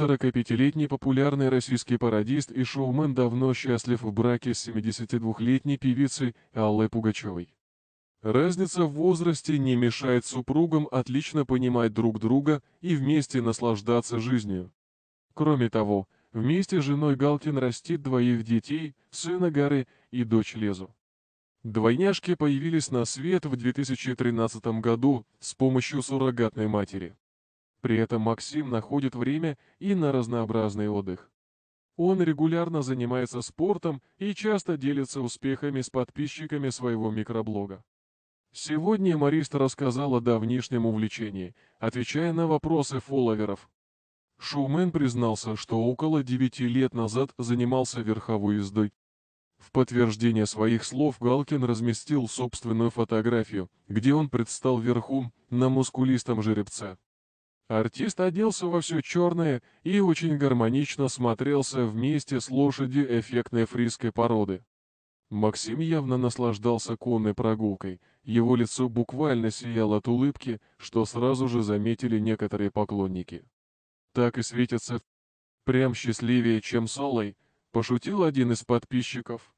45-летний популярный российский пародист и шоумен давно счастлив в браке с 72-летней певицей Аллой Пугачевой. Разница в возрасте не мешает супругам отлично понимать друг друга и вместе наслаждаться жизнью. Кроме того, вместе с женой Галкин растит двоих детей, сына Гары и дочь Лезу. Двойняшки появились на свет в 2013 году с помощью суррогатной матери. При этом Максим находит время и на разнообразный отдых. Он регулярно занимается спортом и часто делится успехами с подписчиками своего микроблога. Сегодня Мариста рассказала о давнишнем увлечении, отвечая на вопросы фолловеров. Шоумен признался, что около 9 лет назад занимался верховой ездой. В подтверждение своих слов Галкин разместил собственную фотографию, где он предстал верхом на мускулистом жеребце. Артист оделся во все черное и очень гармонично смотрелся вместе с лошадью эффектной фриской породы. Максим явно наслаждался конной прогулкой, его лицо буквально сияло от улыбки, что сразу же заметили некоторые поклонники. Так и светится прям счастливее, чем Солой, пошутил один из подписчиков.